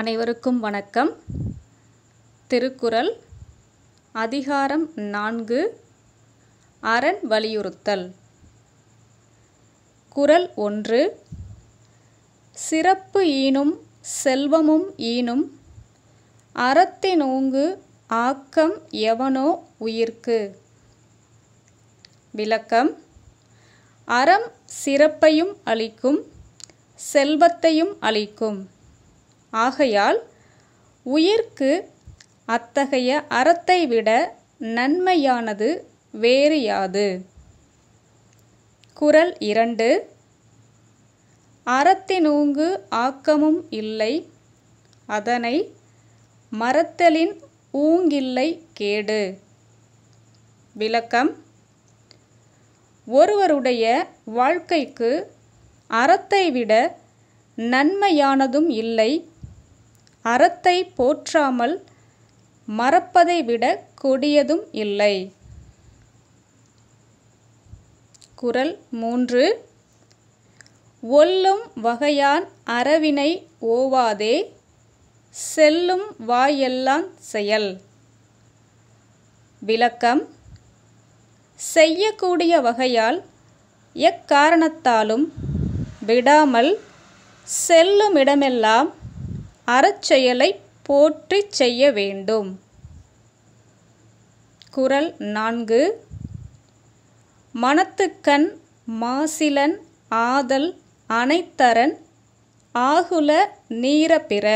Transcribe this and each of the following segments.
அனைவருக்கும் வணக்கம் திருக்குறள் அதிகாரம் நான்கு அரண் வலியுறுத்தல் குரல் ஒன்று சிறப்பு ஈனும் செல்வமும் ஈனும் அறத்தினோங்கு ஆக்கம் எவனோ உயிர்க்கு விளக்கம் அறம் சிறப்பையும் அளிக்கும் செல்வத்தையும் அளிக்கும் ஆகையால் உயிர்க்கு அத்தகைய அறத்தை விட நன்மையானது வேறு யாது குரல் இரண்டு அறத்தினூங்கு ஆக்கமும் இல்லை அதனை மறத்தலின் ஊங்கில்லை கேடு விளக்கம் ஒருவருடைய வாழ்க்கைக்கு அறத்தை விட நன்மையானதும் இல்லை அறத்தை போற்றாமல் மறப்பதை விட கொடியதும் இல்லை குரல் மூன்று ஒல்லும் வகையான் அறவினை ஓவாதே செல்லும் வாயெல்லாம் செயல் விளக்கம் செய்யக்கூடிய வகையால் எக்காரணத்தாலும் விடாமல் செல்லும் இடமெல்லாம் அறச்செயலை போற்றிச் செய்ய வேண்டும் குரல் நான்கு மனத்துக்கண் மாசிலன் ஆதல் அனைத்தரன் ஆகுல நீரப்பிற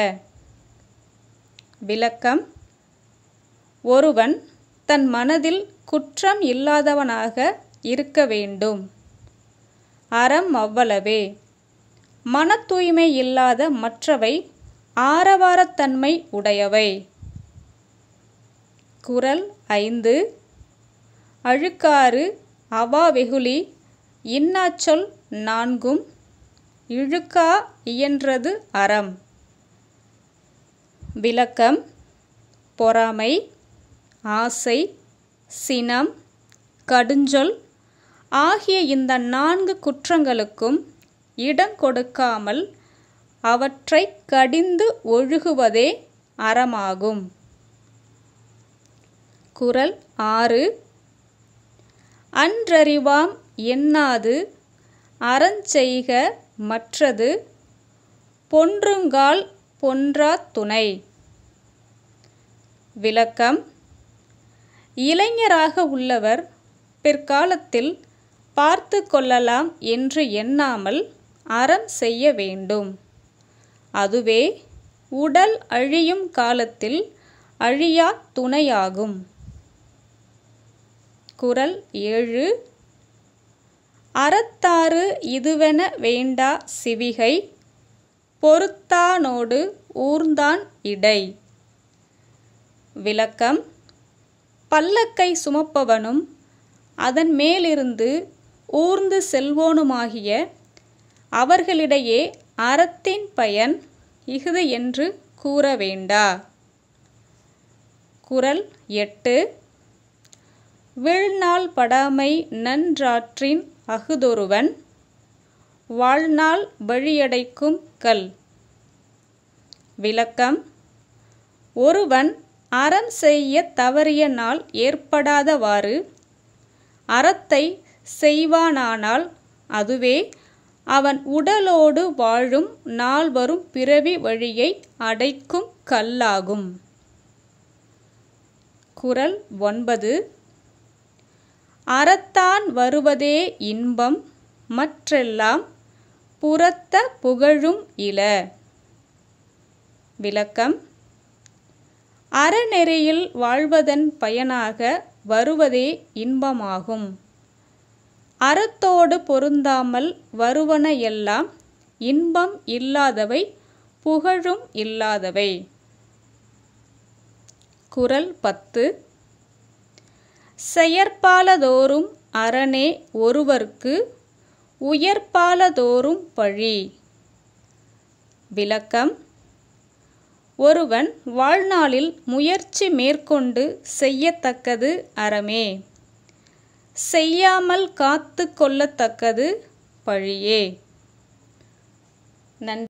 விளக்கம் ஒருவன் தன் மனதில் குற்றம் இல்லாதவனாக இருக்க வேண்டும் அறம் அவ்வளவே மன தூய்மை இல்லாத மற்றவை ஆரவாரத்தன்மை உடையவை குரல் ஐந்து அழுக்காறு வெகுளி இன்னாச்சொல் நான்கும் இழுக்கா இயன்றது அறம் விளக்கம் பொறாமை ஆசை சினம் கடுஞ்சொல் ஆகிய இந்த நான்கு குற்றங்களுக்கும் இடம் கொடுக்காமல் அவற்றை கடிந்து ஒழுகுவதே அறமாகும் குரல் ஆறு அன்றறிவாம் எண்ணாது அறஞ்செய்க மற்றது பொன்றுங்கால் பொன்றா துணை விளக்கம் இளைஞராக உள்ளவர் பிற்காலத்தில் பார்த்து கொள்ளலாம் என்று எண்ணாமல் அறம் செய்ய வேண்டும் அதுவே உடல் அழியும் காலத்தில் அழியா துணையாகும் குரல் ஏழு அறத்தாறு இதுவென வேண்டா சிவிகை பொறுத்தானோடு ஊர்ந்தான் இடை விளக்கம் பல்லக்கை சுமப்பவனும் அதன் மேலிருந்து ஊர்ந்து செல்வோனுமாகிய அவர்களிடையே அறத்தின் பயன் இஃது என்று கூற வேண்டா குரல் எட்டு வீழ்நாள் படாமை நன்றாற்றின் அகுதொருவன் வாழ்நாள் வழியடைக்கும் கல் விளக்கம் ஒருவன் அறம் செய்ய தவறிய நாள் ஏற்படாதவாறு அறத்தை செய்வானானால் அதுவே அவன் உடலோடு வாழும் நாள் வரும் பிறவி வழியை அடைக்கும் கல்லாகும் குரல் ஒன்பது அறத்தான் வருவதே இன்பம் மற்றெல்லாம் புறத்த புகழும் இல விளக்கம் அறநெறியில் வாழ்வதன் பயனாக வருவதே இன்பமாகும் அறத்தோடு பொருந்தாமல் வருவன எல்லாம் இன்பம் இல்லாதவை புகழும் இல்லாதவை குரல் பத்து செயற்பாலதோறும் அரணே ஒருவர்க்கு உயர்பாலதோறும் பழி விளக்கம் ஒருவன் வாழ்நாளில் முயற்சி மேற்கொண்டு செய்யத்தக்கது அறமே செய்யாமல் காத்து கொள்ளத்தக்கது பழியே நன்றி